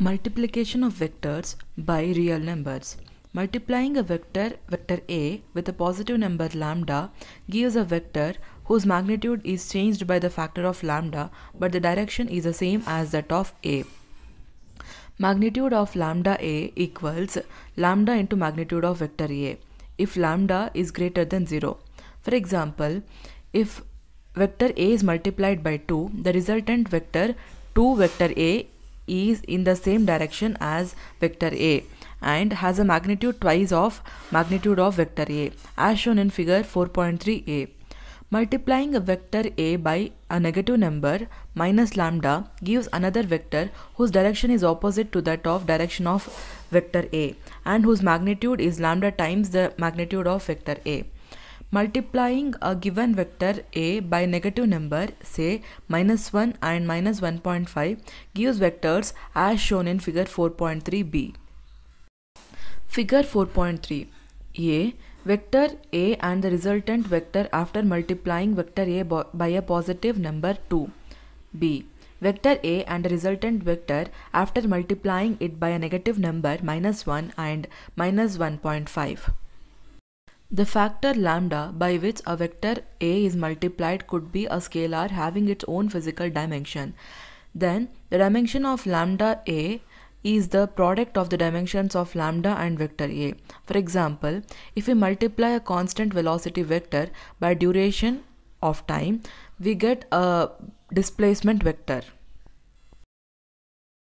Multiplication of vectors by real numbers. Multiplying a vector, vector A, with a positive number lambda gives a vector whose magnitude is changed by the factor of lambda but the direction is the same as that of A. Magnitude of lambda A equals lambda into magnitude of vector A if lambda is greater than 0. For example, if vector A is multiplied by 2, the resultant vector 2 vector A is in the same direction as vector A and has a magnitude twice of magnitude of vector A as shown in figure 4.3a. Multiplying a vector A by a negative number minus lambda gives another vector whose direction is opposite to that of direction of vector A and whose magnitude is lambda times the magnitude of vector A. Multiplying a given vector A by negative number say minus 1 and minus 1.5 gives vectors as shown in figure 4.3b. Figure 4.3 A Vector A and the resultant vector after multiplying vector A by a positive number 2. B. Vector A and the resultant vector after multiplying it by a negative number minus 1 and minus 1.5. The factor lambda by which a vector A is multiplied could be a scalar having its own physical dimension. Then the dimension of lambda A is the product of the dimensions of lambda and vector A. For example, if we multiply a constant velocity vector by duration of time, we get a displacement vector.